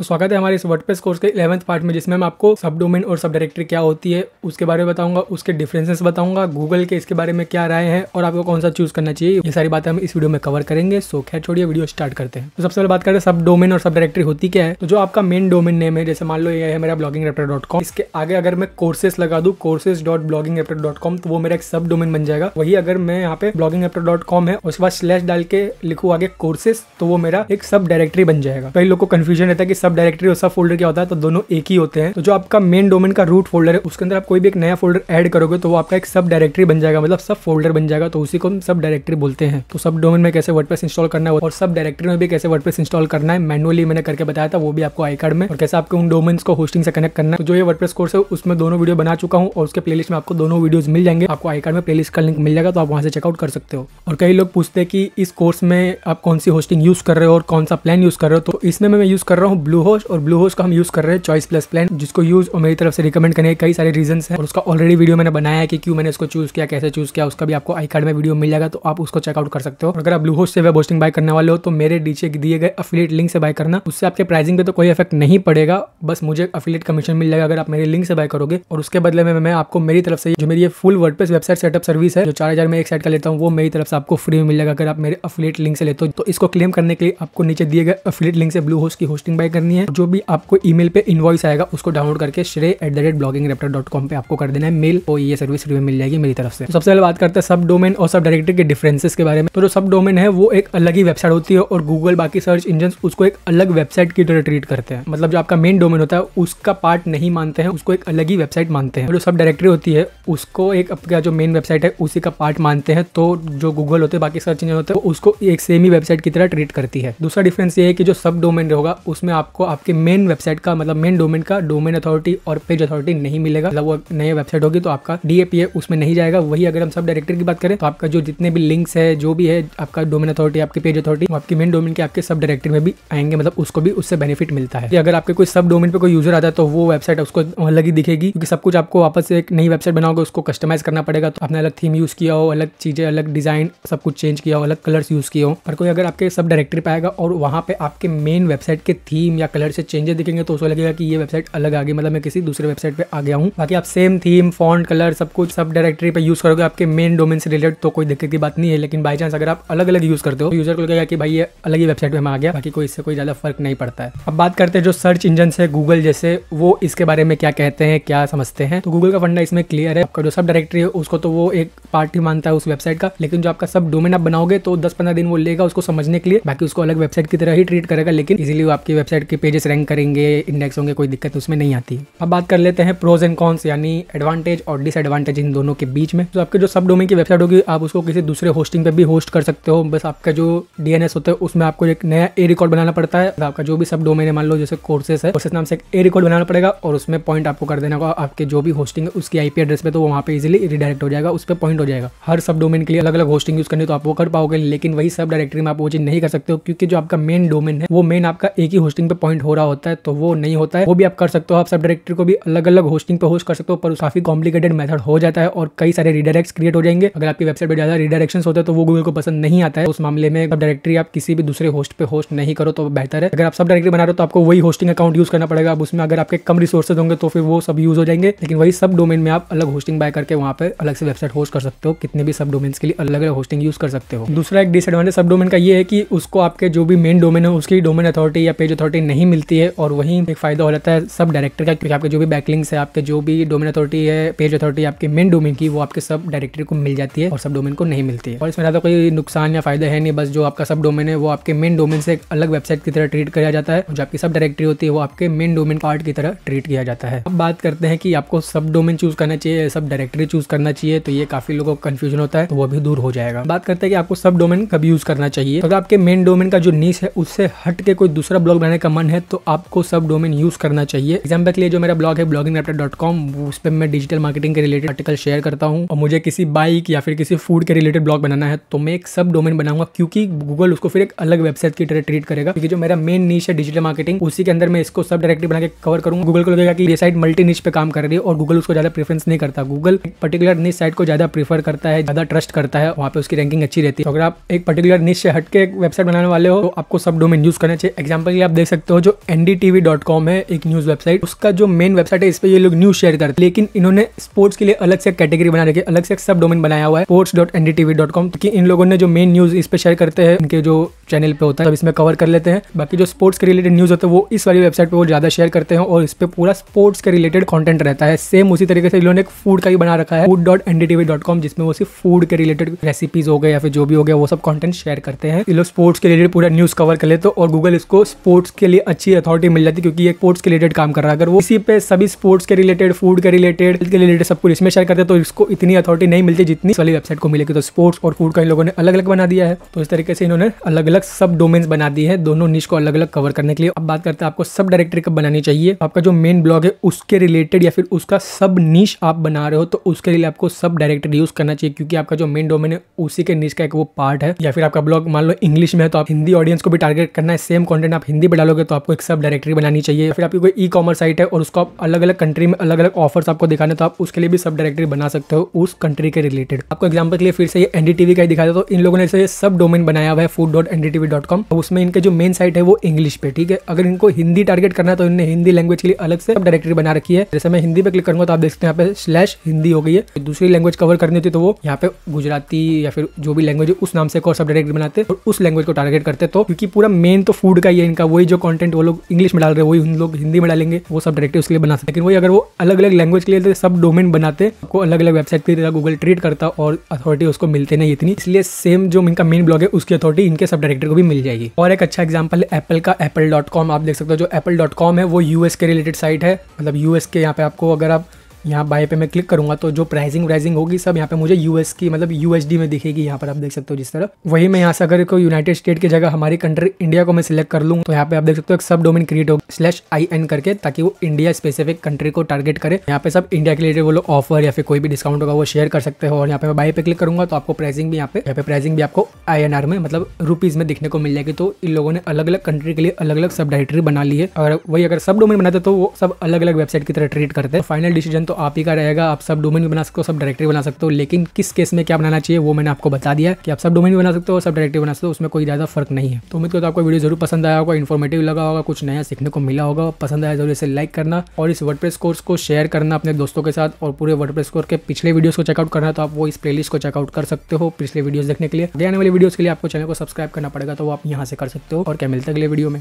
तो स्वागत है हमारे इस वर्डप्रेस कोर्स के इलेवंथ पार्ट में जिसमें मैं आपको सब डोमेन और सब डायरेक्टरी क्या होती है उसके बारे में बताऊंगा उसके डिफरेंसेस बताऊंगा गूगल के इसके बारे में क्या राय है और आपको कौन सा चूज करना चाहिए ये सारी बातें हम इस वीडियो में कवर करेंगे सो खैर छोड़िए वीडियो स्टार्ट करते हैं तो सबसे पहले बात करें सब डोमेन और सब डायरेक्टरी होती क्या है तो जो आपका मेन डोमेन नेम है जैसे मान लो ये है मेरा ब्लॉगिंग रेप्टर डॉट कॉम इसके आगे अगर मैं कोर्सेस लगा दू courses dot blogging raptor dot com तो वो मेरा एक सब डोमेन बन जाएगा वही अगर मैं यहाँ पे ब्लॉगिंग रेप्टर डॉट कॉम है उसके बाद स्लैश डाल के लिखू आगे कोर्सेस तो वो मेरा एक सब डायरेक्टरी बन जाएगा कई तो लोग को कन्फ्यूजन रहता है कि सब सब डायरेक्टरी और सब फोल्डर क्या होता है तो दोनों एक ही होते हैं तो जो आपका मेन डोमेन का रूट फोल्डर है उसके अंदर आप कोई भी एक नया फोल्डर एड करोगे तो वो आपका एक सब डायरेक्टरी बन जाएगा मतलब सब फोल्डर बन जाएगा तो उसी को हम सब डायरेक्टरी बोलते हैं तो सब डोमेन में कैसे वर्डप्रेस इंस्टॉल करना है और सब डायरेक्टरी में भी कैसे वर्डप्रेस इंस्टॉल करना है मैनुअली मैंने करके बताया था वो भी आपको आई कार्ड में और कैसे आपको उन डोमेन को होस्टिंग से कनेक्ट करना है तो जो ये वर्डप्रेस कोर्स है उसमें दोनों वीडियो बना चुका हूँ और उसके प्लेलिस्ट में आपको दोनों वीडियो मिल जाएंगे आपको आई कार्ड में प्ले का लिंक मिल जाएगा तो आप वहाँ से चेकआउट कर सकते हो और कई लोग पूछते हैं कि इस कोर्स में आप कौन सी होस्टिंग यूज कर रहे हो और कौन सा प्लान यूज कर रहे हो तो इसमें मैं यूज कर रहा हूँ ब्लू ब्लू होस्ट और ब्लू होस्ट का हम यूज़ कर रहे हैं चॉइस प्लस प्लान जिसको यूज़ और मेरी तरफ से रिकमेंड करने के कई सारे रीजन है और उसका ऑलरेडी वीडियो मैंने बनाया है कि क्यों मैंने उसको चूज़ किया कैसे चूज़ किया उसका भी आपको आई कार्ड में वीडियो मिल जाएगा तो आप उसको चेकआउट कर सकते हो अगर आप ब्लू होस्ट से वेब होस्टिंग बाय करने वाले हो तो मेरे नीचे दिए गए अफिलेट लिंक से बाय करना उससे आपके प्राइसिंग पे तो कोई इफेक्ट नहीं पड़ेगा बस मुझे अफिलेट कमीशन मिल जाएगा अगर आप मेरे लिंक से बाय करोगे और उसके बदले में मैं आपको मेरी तरफ से जो मेरी full word website setup service है जो चार हजार में एक साइड का लेता हूँ वो मेरी तरफ से आपको फ्री में मिल जाएगा अगर आप मेरे अफिलेट लिंक से लेते हो तो इसको क्लेम करने के लिए आपको नीचे दिए गए अफिलेट लिंक से ब्लू होस्ट की होस्टिंग बाय करनी करनी है जो भी आपको ईमेल पे इनवॉइस आएगा उसको डाउनलोड करके श्रेय at the rate blogging raptor dot com पे आपको कर देना है मेल और ये सर्विस रिव्यू मिल जाएगी मेरी तरफ से तो सबसे पहले बात करते हैं सब डोमेन और सब डायरेक्टर के डिफरेंसेस के बारे में तो जो सब डोमेन है वो एक अलग ही वेबसाइट होती है और गूगल बाकी सर्च इंजन उसको एक अलग वेबसाइट की तरह ट्रीट करते हैं मतलब जो आपका मेन डोमेन होता है उसका पार्ट नहीं मानते हैं उसको एक अलग ही वेबसाइट मानते हैं जो सब डायरेक्टरी होती है उसको एक आपका जो मेन वेबसाइट है उसी का पार्ट मानते हैं तो जो गूगल होते हैं बाकी सर्च इंजन होते हैं उसको एक सेम ही वेबसाइट की तरह ट्रीट करती है दूसरा डिफरेंस ये है कि जो सब डोमेन होगा उसमें आपको आपको आपके मेन वेबसाइट का मतलब मेन डोमेन का डोमेन अथॉरिटी और पेज अथॉरिटी नहीं मिलेगा मतलब वो नई वेबसाइट होगी तो आपका डीएपीए उसमें नहीं जाएगा वही अगर हम सब डायरेक्टर की बात करें तो आपका जो जितने भी लिंक्स है जो भी है आपका डोमेन अथॉरिटी आपकी पेज अथॉरिटी आपकी मेन डोमेन के आपके सब डायरेक्टरी में भी आएंगे मतलब उसको भी उससे बेनिफिट मिलता है अगर आपके कोई सब डोमेन पे कोई यूजर आता है तो वो वेबसाइट उसको अलग ही दिखेगी क्योंकि सब कुछ आपको वापस एक नई वेबसाइट बनाओगे उसको कस्टमाइज करना पड़ेगा तो आपने अलग थीम यूज किया हो अलग चीजें अलग डिजाइन सब कुछ चेंज किया हो अलग कलर्स यूज किए हो पर कोई अगर आपके सब डायरेक्टरी पे आएगा और वहां पे आपके मेन वेबसाइट के थीम या कलर से चेंजेस दिखेंगे तो उसको लगेगा कि ये वेबसाइट अलग आ गई मतलब मैं किसी दूसरे वेबसाइट पे आ गया हूँ बाकी आप सेम थीम फॉन्ट कलर सब कुछ सब डायरेक्टरी पे यूज करोगे आपके मेन डोमेन से रिलेटेड तो कोई दिक्कत की बात नहीं है लेकिन बाई चांस अगर आप अलग अलग यूज करते हो तो यूजर को लगेगा कि भाई ये अलग ही वेबसाइट हम आ गया बाकी कोई इससे कोई ज्यादा फर्क नहीं पड़ता है अब बात करते हैं जो सर्च इंजन है गूगल जैसे वो इसके बारे में क्या कहते हैं क्या समझते हैं तो गूगल का फंडा इसमें क्लियर है आपका जो सब डायरेक्टरी है उसको तो वो एक पार्ट ही मानता है उस वेबसाइट का लेकिन जो आपका सब डोमेन आप बनाओगे तो दस पंद्रह दिन वो लेगा उसको समझने के लिए बाकी उसको अलग वेबसाइट की तरह ही ट्रीट करेगा लेकिन इजिली वो आपकी वेबसाइट के पेजेस रैंक करेंगे इंडेक्स होंगे कोई दिक्कत उसमें नहीं आती अब बात कर लेते हैं प्रोज एंड कॉन्स यानी एडवांटेज और डिसएडवांटेज इन दोनों के बीच में तो आपके जो सब डोमेन की वेबसाइट होगी आप उसको किसी दूसरे होस्टिंग पर भी होस्ट कर सकते हो बस आपका जो डीएनएस होता है उसमें आपको एक नया ए रिकॉर्ड बनाना पड़ता है आपका जो भी सब डोमेन है मान लो जैसे कोर्सेस है कोर्सेस नाम से एक ए रिकॉर्ड बनाना पड़ेगा और उसमें पॉइंट आपको कर देना होगा आपके जो भी होस्टिंग है उसकी आईपी एड्रेस पे तो वहाँ पे इजीली रिडायरेक्ट हो जाएगा उस पर पॉइंट हो जाएगा हर सब डोमेन के लिए अलग अलग होस्टिंग यूज करनी तो आप वो कर पाओगे लेकिन वही सब डायरेक्टरी में आप वो चीज नहीं कर सकते हो क्योंकि जो आपका मेन डोमेन है वो मेन आपका एक ही होस्टिंग पे पॉइंट हो रहा होता है तो वो नहीं होता है वो भी आप कर सकते हो आप सब डायरेक्टरी को भी अलग अलग होस्टिंग पे होस्ट कर सकते हो पर काफी कॉम्प्लिकेटेड मेथड हो जाता है और कई सारे रिडायरेक्ट क्रिएट हो जाएंगे अगर आपकी वेबसाइट पर ज्यादा रिडायरेक्शन होते हैं तो वो गूगल को पसंद नहीं आता है उस मामले में सब डायरेक्टरी आप किसी भी दूसरे होस्ट पे होस्ट नहीं करो तो बेहतर है अगर आप सब डायरेक्टरी बना रहे हो तो आपको वही होस्टिंग अकाउंट यूज करना पड़ेगा अब उसमें अगर आपके कम रिसोर्सेज होंगे तो फिर वो सब यूज हो जाएंगे लेकिन वही सब डोमेन में आप अलग होस्टिंग बाय करके वहाँ पर अलग से वेबसाइट होस्ट कर सकते हो कितने भी सब डोमेन्स के लिए अलग अलग होस्टिंग यूज कर सकते हो दूसरा एक डिसएडवांटेज सब डोमेन का ये है कि उसको आपके जो भी मेन डोमेन है उसकी डोमेन अथॉरिटी या पेज अथॉरिटी नहीं मिलती है और वहीं एक फ़ायदा हो जाता है सब डायरेक्टर का क्योंकि आपके जो भी बैकलिंग्स है आपके जो भी डोमेन अथॉरिटी है पेज अथॉरिटी आपके मेन डोमेन की वो आपके सब डायरेक्टरी को मिल जाती है और सब डोमेन को नहीं मिलती है और इसमें ज़्यादा कोई नुकसान या फायदा है नहीं बस जो आपका सब डोमेन है वो आपके मेन डोमेन से एक अलग वेबसाइट की तरह ट्रीट किया जाता है जो आपकी सब डायरेक्टरी होती है वो आपके मेन डोमेन पार्ट की तरह ट्रीट किया जाता है अब बात करते हैं कि आपको सब डोमेन चूज करना चाहिए सब डायरेक्टरी चूज करना चाहिए तो ये काफी लोगों को कंफ्यूजन होता है तो वो भी दूर हो जाएगा बात करते हैं कि आपको सब डोमेन कब यूज करना चाहिए तो अगर आपके मेन डोमेन का जो नीस है उससे हट के कोई दूसरा ब्लॉग बनाने का कॉमन है तो आपको सब डोमेन यूज़ करना चाहिए एग्जाम्पल के लिए जो मेरा ब्लॉग है ब्लॉगिंग डॉट कॉम उस पर मैं डिजिटल मार्केटिंग के रिलेटेड आर्टिकल शेयर करता हूँ और मुझे किसी बाइक या फिर किसी फूड के रिलेटेड ब्लॉग बनाना है तो मैं एक सब डोमेन बनाऊंगा क्योंकि गूगल उसको फिर एक अलग वेबसाइट की तरह ट्रीट करेगा क्योंकि जो मेरा मेन नीच है डिजिटल मार्केटिंग उसी के अंदर मैं इसको सब डायरेक्टिव बना के कवर करूँगा गूगल को लगेगा कि ये साइट मल्टी नीच पे काम कर रही है और गूगल उसको ज़्यादा प्रेफरेंस नहीं करता गूगल एक पर्टिकुलर नीच साइट को ज़्यादा प्रीफर करता है ज़्यादा ट्रस्ट करता है वहाँ पे उसकी रैंकिंग अच्छी रहती है तो अगर आप एक पर्टिकुलर नीच से हटके एक वेबसाइट बनाने वाले हो तो आपको सब डोमेन यूज़ करना चाहिए एग्जाम्पल आप देख सकते सकते हो जो एन है एक न्यूज़ वेबसाइट उसका जो मेन वेबसाइट है इस पर ये लोग न्यूज़ शेयर करते हैं लेकिन इन्होंने स्पोर्ट्स के लिए अलग से कैटेगरी बना रखी है अलग से सब डोमेन बनाया हुआ है स्पोर्ट्स डॉट एन क्योंकि इन लोगों ने जो मेन न्यूज़ इस पर शेयर करते हैं इनके जो चैनल पे होता है तो इसमें कवर कर लेते हैं बाकी जो स्पोर्ट्स के रिलेटेड न्यूज़ होता है वो इस वाली वेबसाइट पर वो ज़्यादा शेयर करते हैं और इस पर पूरा स्पोर्ट्स के रिलेटेड कॉन्टेंट रहता है सेम उसी तरीके से इन्होंने एक फूड का ही बना रखा है फूड डॉट एन जिसमें वो सिर्फ फूड के रिलेटेड रेसिपीज हो गए या फिर जो भी हो गया वो सब कॉन्टेंट शेयर करते हैं ये लोग स्पोर्ट्स के रिलेटेड पूरा न्यूज़ कवर कर लेते और गूगल इसको स्पोर्ट्स के लिए लिए अच्छी अथॉरिटी मिल जाती क्योंकि ये स्पोर्ट्स के रिलेटेड काम कर रहा है अगर वो इसी पे सभी स्पोर्ट्स के रिलेटेड फूड के रिलेटेड के रिलेटेड सब कुछ इसमें शेयर करते तो इसको इतनी अथॉरिटी नहीं मिलती जितनी वाली वेबसाइट को मिलेगी तो स्पोर्ट्स और फूड का इन लोगों ने अलग अलग बना दिया है तो इस तरीके से इन्होंने अलग अलग सब डोमेन्स बना दी है दोनों निश को अलग अलग कवर करने के लिए अब बात करते हैं आपको सब डायरेक्टरी कब बनानी चाहिए तो आपका जो मेन ब्लॉग है उसके रिलेटेड या फिर उसका सब निश आप बना रहे हो तो उसके लिए आपको सब डायरेक्टरी यूज करना चाहिए क्योंकि आपका जो मेन डोमेन है उसी के निश का एक वो पार्ट है या फिर आपका ब्लॉग मान लो इंग्लिश में है तो आप हिंदी ऑडियंस को भी टारगेट करना है सेम कंटेंट आप हिंदी पर डालोगे तो आपको एक सब डायरेक्टरी बनानी चाहिए फिर आपकी कोई ई कॉमर्स साइट है और उसको आप अलग अलग कंट्री में अलग अलग ऑफर्स आपको दिखाने तो आप उसके लिए भी सब डायरेक्टरी बना सकते हो उस कंट्री के रिलेटेड आपको एग्जाम्पल के लिए फिर से ये एनडीटीवी का ही दिखा तो इन लोगों ने इसे सब डोमेन बनाया हुआ है food dot NDTV dot com उसमें इनके जो मेन साइट है वो इंग्लिश पे ठीक है अगर इनको हिंदी टारगेट करना है तो इनने हिंदी लैंग्वेज के लिए अलग से सब डायरेक्टरी बना रखी है जैसे मैं हिंदी पे क्लिक करूंगा तो आप देखते हैं यहाँ पे स्लैश हिंदी हो गई है दूसरी लैंग्वेज कवर करनी होती तो वो यहाँ पे गुजराती या फिर जो भी लैंग्वेज है उस नाम से एक और सब डायरेक्टरी बनाते और उस लैंग्वेज को टारगेट करते तो क्योंकि पूरा मेन तो फूड का ही है इनका वही जो कॉन्टेंट कंटेंट वो लोग इंग्लिश में डाल रहे वही उन लोग हिंदी में डालेंगे वो सब डायरेक्टिव उसके लिए बना सकते लेकिन वही अगर वो अलग अलग लैंग्वेज के लिए तो सब डोमेन बनाते आपको अलग अलग वेबसाइट के लिए गूगल ट्रीट करता और अथॉरिटी उसको मिलते नहीं इतनी इसलिए सेम जो इनका मेन ब्लॉग है उसकी अथॉरिटी इनके सब डायरेक्टर को भी मिल जाएगी और एक अच्छा एग्जाम्पल है एप्पल का एप्पल कॉम आप देख सकते हो जो एप्पल डॉट कॉम है वो यूएस के रिलेटेड साइट है मतलब यूएस के यहाँ पे आपको अगर आप यहाँ बाय पे मैं क्लिक करूंगा तो जो प्राइसिंग वाइजिंग होगी सब यहाँ पे मुझे यूएस की मतलब यूएसडी में दिखेगी यहाँ पर आप देख सकते हो जिस तरह वही मैं यहाँ से अगर कोई यूनाइटेड स्टेट की जगह हमारी कंट्री इंडिया को मैं सिलेक्ट कर लूँ तो यहाँ पे आप देख सकते हो एक सब डोमेन क्रिएट होगा स्लेश आई एन करके ताकि वो इंडिया स्पेसिफिक कंट्री को टारगेट करे यहाँ पे सब इंडिया के लिए वो लोग ऑफर या फिर कोई भी डिस्काउंट होगा वो शेयर कर सकते हो और यहाँ पे मैं बाई पे क्लिक करूंगा तो आपको प्राइसिंग भी यहाँ पे यहाँ पे प्राइसिंग भी आपको आई में मतलब रुपीज में दिखने को मिल जाएगी तो इन लोगों ने अलग अलग कंट्री के लिए अलग अलग सब डायरेक्टरी बना ली है और वही अगर सब डोमेन बनाते तो वो सब अलग अलग वेबसाइट की तरह ट्रीट करते हैं फाइनल तो डिसीजन तो आप ही का रहेगा आप सब डोमेन भी बना सकते हो सब डायरेक्टरी बना सकते हो लेकिन किस केस में क्या बनाना चाहिए वो मैंने आपको बता दिया कि आप सब डोमेन भी बना सकते हो सब डायरेक्टरी बना सकते हो उसमें कोई ज़्यादा फर्क नहीं है तो उम्मीद करता आपको वीडियो जरूर पसंद आया होगा इन्फॉर्मेटिव लगा होगा कुछ नया सीखने को मिला होगा पसंद आया तो जरूर इसे लाइक करना और इस वर्ड कोर्स को शेयर करना अपने दोस्तों के साथ और पूरे वर्ड कोर्स के पिछले वीडियोस को चेकआउट करना तो आप वो इस प्लेलिस्ट को चेकआउट कर सकते हो पिछले वीडियोस देखने के लिए आने वाले वीडियोस के लिए आपको चैनल को सब्सक्राइब करना पड़ेगा तो वो आप यहाँ से कर सकते हो और क्या मिलता है अगले वीडियो में